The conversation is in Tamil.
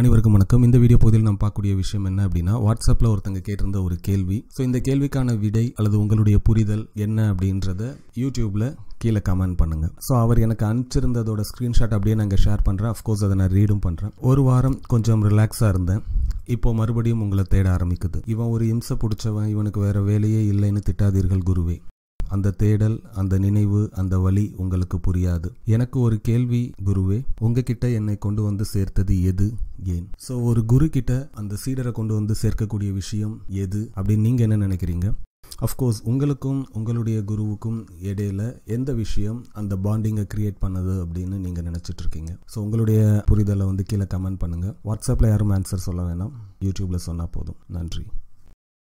அனைவருக்கும் வணக்கம் இந்த வீடியோ பகுதியில் நம்ம பார்க்கக்கூடிய விஷயம் என்ன அப்படின்னா வாட்ஸ்அப்பில் ஒருத்தங்க கேட்டிருந்த ஒரு கேள்வி ஸோ இந்த கேள்விக்கான விடை அல்லது உங்களுடைய புரிதல் என்ன அப்படின்றத யூடியூப்பில் கீழே கமெண்ட் பண்ணுங்கள் ஸோ அவர் எனக்கு அனுப்பிச்சிருந்ததோட ஸ்க்ரீன்ஷாட் அப்படியே நாங்கள் ஷேர் பண்ணுறேன் அஃப்கோர்ஸ் அதை நான் ரீடும் பண்ணுறேன் ஒரு வாரம் கொஞ்சம் ரிலாக்ஸாக இருந்தேன் இப்போ மறுபடியும் உங்களை தேட ஆரம்பிக்குது இவன் ஒரு இம்சை பிடிச்சவன் இவனுக்கு வேற வேலையே இல்லைன்னு திட்டாதீர்கள் குருவே அந்த தேடல் அந்த நினைவு அந்த வழி உங்களுக்கு புரியாது எனக்கு ஒரு கேள்வி குருவே உங்ககிட்ட என்னை கொண்டு வந்து சேர்த்தது எது கெயின் ஸோ ஒரு குரு கிட்ட அந்த சீடரை கொண்டு வந்து சேர்க்கக்கூடிய விஷயம் எது அப்படின்னு நீங்கள் என்ன நினைக்கிறீங்க அஃப்கோர்ஸ் உங்களுக்கும் உங்களுடைய குருவுக்கும் இடையில எந்த விஷயம் அந்த பாண்டிங்கை கிரியேட் பண்ணுது அப்படின்னு நீங்கள் நினச்சிட்டு இருக்கீங்க ஸோ உங்களுடைய புரிதலை வந்து கீழே கமெண்ட் பண்ணுங்கள் வாட்ஸ்அப்பில் யாரும் ஆன்சர் சொல்ல வேணாம் யூடியூப்பில் சொன்னால் போதும் நன்றி